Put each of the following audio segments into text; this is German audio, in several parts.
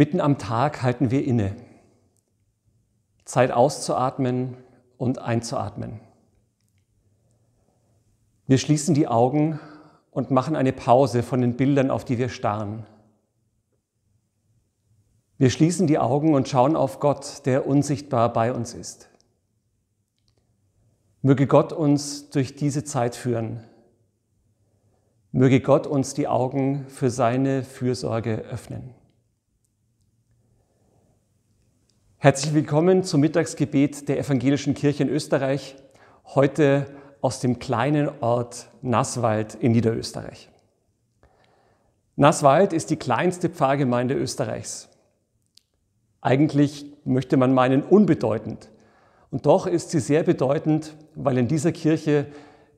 Mitten am Tag halten wir inne. Zeit auszuatmen und einzuatmen. Wir schließen die Augen und machen eine Pause von den Bildern, auf die wir starren. Wir schließen die Augen und schauen auf Gott, der unsichtbar bei uns ist. Möge Gott uns durch diese Zeit führen. Möge Gott uns die Augen für seine Fürsorge öffnen. Herzlich willkommen zum Mittagsgebet der Evangelischen Kirche in Österreich, heute aus dem kleinen Ort Nasswald in Niederösterreich. Nasswald ist die kleinste Pfarrgemeinde Österreichs. Eigentlich möchte man meinen unbedeutend. Und doch ist sie sehr bedeutend, weil in dieser Kirche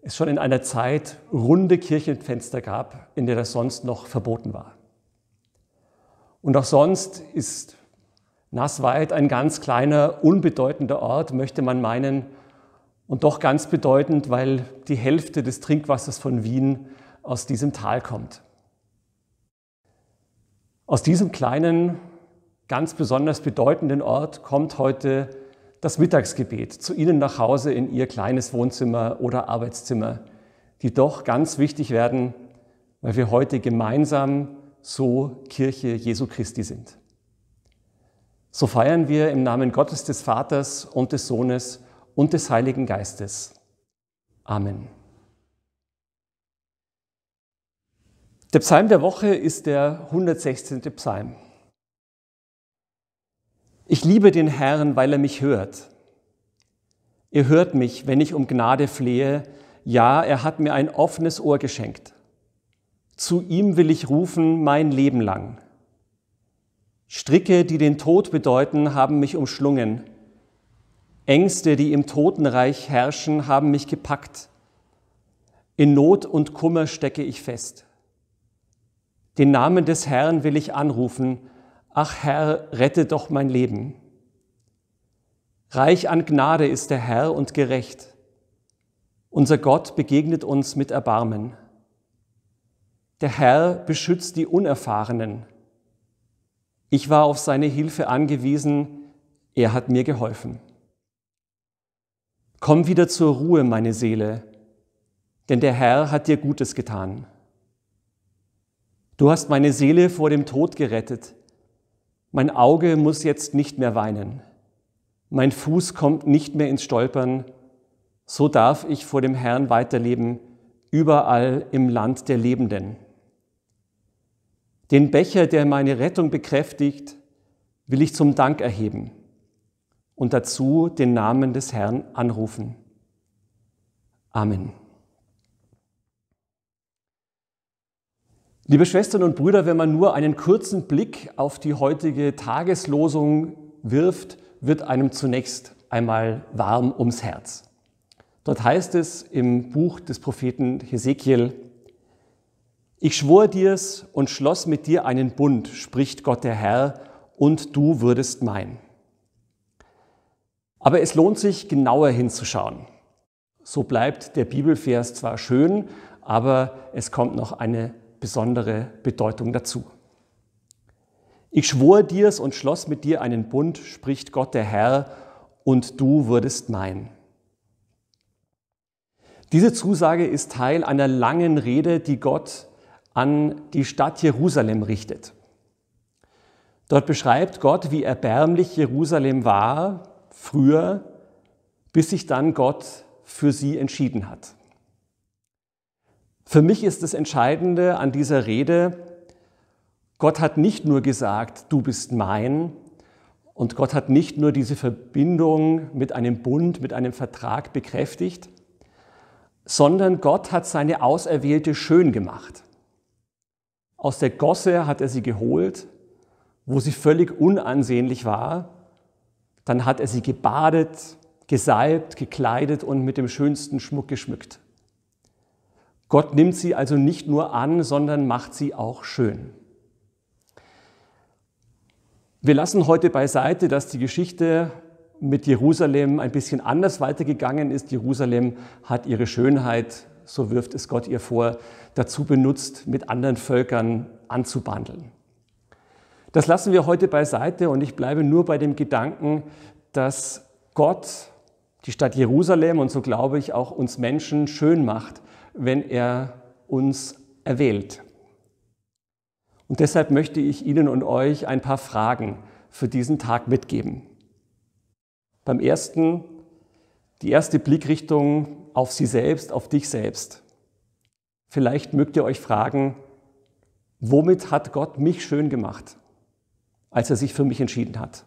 es schon in einer Zeit runde Kirchenfenster gab, in der das sonst noch verboten war. Und auch sonst ist Nassweit, ein ganz kleiner, unbedeutender Ort, möchte man meinen, und doch ganz bedeutend, weil die Hälfte des Trinkwassers von Wien aus diesem Tal kommt. Aus diesem kleinen, ganz besonders bedeutenden Ort kommt heute das Mittagsgebet zu Ihnen nach Hause in Ihr kleines Wohnzimmer oder Arbeitszimmer, die doch ganz wichtig werden, weil wir heute gemeinsam so Kirche Jesu Christi sind. So feiern wir im Namen Gottes des Vaters und des Sohnes und des Heiligen Geistes. Amen. Der Psalm der Woche ist der 116. Psalm. Ich liebe den Herrn, weil er mich hört. Er hört mich, wenn ich um Gnade flehe. Ja, er hat mir ein offenes Ohr geschenkt. Zu ihm will ich rufen mein Leben lang. Stricke, die den Tod bedeuten, haben mich umschlungen. Ängste, die im Totenreich herrschen, haben mich gepackt. In Not und Kummer stecke ich fest. Den Namen des Herrn will ich anrufen. Ach Herr, rette doch mein Leben. Reich an Gnade ist der Herr und gerecht. Unser Gott begegnet uns mit Erbarmen. Der Herr beschützt die Unerfahrenen. Ich war auf seine Hilfe angewiesen. Er hat mir geholfen. Komm wieder zur Ruhe, meine Seele, denn der Herr hat dir Gutes getan. Du hast meine Seele vor dem Tod gerettet. Mein Auge muss jetzt nicht mehr weinen. Mein Fuß kommt nicht mehr ins Stolpern. So darf ich vor dem Herrn weiterleben, überall im Land der Lebenden. Den Becher, der meine Rettung bekräftigt, will ich zum Dank erheben und dazu den Namen des Herrn anrufen. Amen. Liebe Schwestern und Brüder, wenn man nur einen kurzen Blick auf die heutige Tageslosung wirft, wird einem zunächst einmal warm ums Herz. Dort heißt es im Buch des Propheten Hesekiel, ich schwor dir's und schloss mit dir einen Bund, spricht Gott der Herr, und du würdest mein. Aber es lohnt sich, genauer hinzuschauen. So bleibt der Bibelvers zwar schön, aber es kommt noch eine besondere Bedeutung dazu. Ich schwor dir's und schloss mit dir einen Bund, spricht Gott der Herr, und du würdest mein. Diese Zusage ist Teil einer langen Rede, die Gott an die Stadt Jerusalem richtet. Dort beschreibt Gott, wie erbärmlich Jerusalem war früher, bis sich dann Gott für sie entschieden hat. Für mich ist das Entscheidende an dieser Rede, Gott hat nicht nur gesagt, du bist mein, und Gott hat nicht nur diese Verbindung mit einem Bund, mit einem Vertrag bekräftigt, sondern Gott hat seine Auserwählte schön gemacht. Aus der Gosse hat er sie geholt, wo sie völlig unansehnlich war. Dann hat er sie gebadet, gesalbt, gekleidet und mit dem schönsten Schmuck geschmückt. Gott nimmt sie also nicht nur an, sondern macht sie auch schön. Wir lassen heute beiseite, dass die Geschichte mit Jerusalem ein bisschen anders weitergegangen ist. Jerusalem hat ihre Schönheit so wirft es Gott ihr vor, dazu benutzt, mit anderen Völkern anzubandeln. Das lassen wir heute beiseite und ich bleibe nur bei dem Gedanken, dass Gott die Stadt Jerusalem und so glaube ich auch uns Menschen schön macht, wenn er uns erwählt. Und deshalb möchte ich Ihnen und euch ein paar Fragen für diesen Tag mitgeben. Beim ersten, die erste Blickrichtung auf sie selbst, auf dich selbst. Vielleicht mögt ihr euch fragen, womit hat Gott mich schön gemacht, als er sich für mich entschieden hat?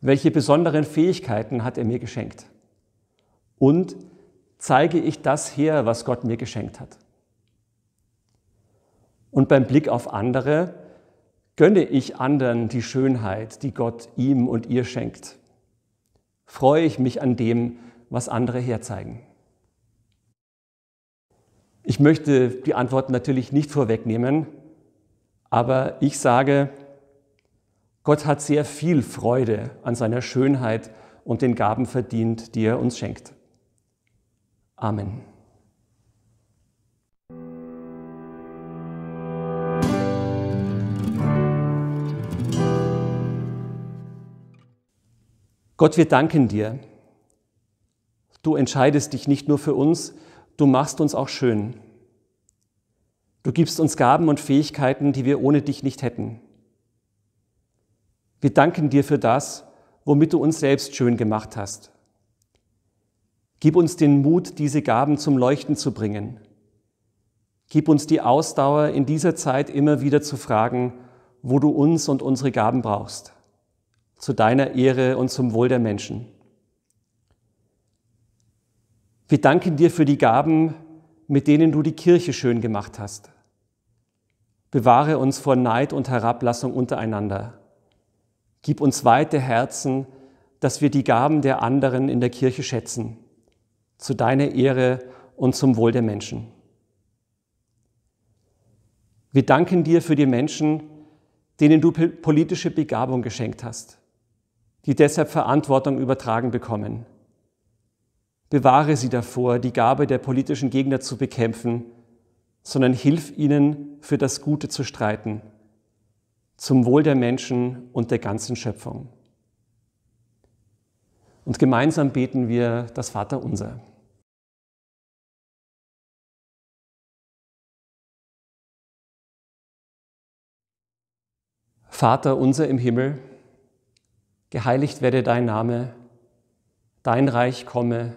Welche besonderen Fähigkeiten hat er mir geschenkt? Und zeige ich das her, was Gott mir geschenkt hat? Und beim Blick auf andere gönne ich anderen die Schönheit, die Gott ihm und ihr schenkt. Freue ich mich an dem, was andere herzeigen? Ich möchte die Antwort natürlich nicht vorwegnehmen, aber ich sage, Gott hat sehr viel Freude an seiner Schönheit und den Gaben verdient, die er uns schenkt. Amen. Gott, wir danken dir, Du entscheidest dich nicht nur für uns, du machst uns auch schön. Du gibst uns Gaben und Fähigkeiten, die wir ohne dich nicht hätten. Wir danken dir für das, womit du uns selbst schön gemacht hast. Gib uns den Mut, diese Gaben zum Leuchten zu bringen. Gib uns die Ausdauer, in dieser Zeit immer wieder zu fragen, wo du uns und unsere Gaben brauchst. Zu deiner Ehre und zum Wohl der Menschen. Wir danken dir für die Gaben, mit denen du die Kirche schön gemacht hast. Bewahre uns vor Neid und Herablassung untereinander. Gib uns weite Herzen, dass wir die Gaben der anderen in der Kirche schätzen, zu deiner Ehre und zum Wohl der Menschen. Wir danken dir für die Menschen, denen du politische Begabung geschenkt hast, die deshalb Verantwortung übertragen bekommen. Bewahre sie davor, die Gabe der politischen Gegner zu bekämpfen, sondern hilf ihnen, für das Gute zu streiten, zum Wohl der Menschen und der ganzen Schöpfung. Und gemeinsam beten wir das Vater unser. Vater unser im Himmel, geheiligt werde dein Name, dein Reich komme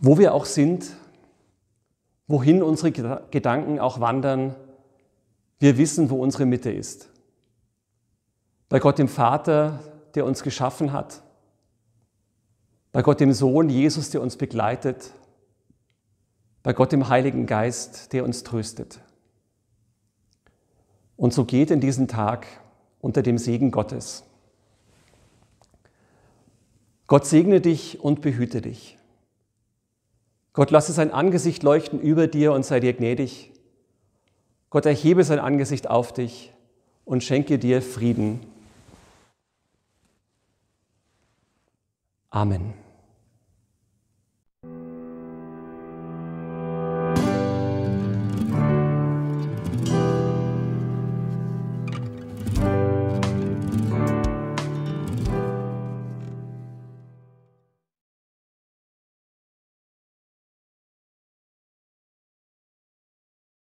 Wo wir auch sind, wohin unsere Gedanken auch wandern, wir wissen, wo unsere Mitte ist. Bei Gott dem Vater, der uns geschaffen hat, bei Gott dem Sohn Jesus, der uns begleitet, bei Gott dem Heiligen Geist, der uns tröstet. Und so geht in diesen Tag unter dem Segen Gottes. Gott segne dich und behüte dich. Gott, lasse sein Angesicht leuchten über dir und sei dir gnädig. Gott, erhebe sein Angesicht auf dich und schenke dir Frieden. Amen.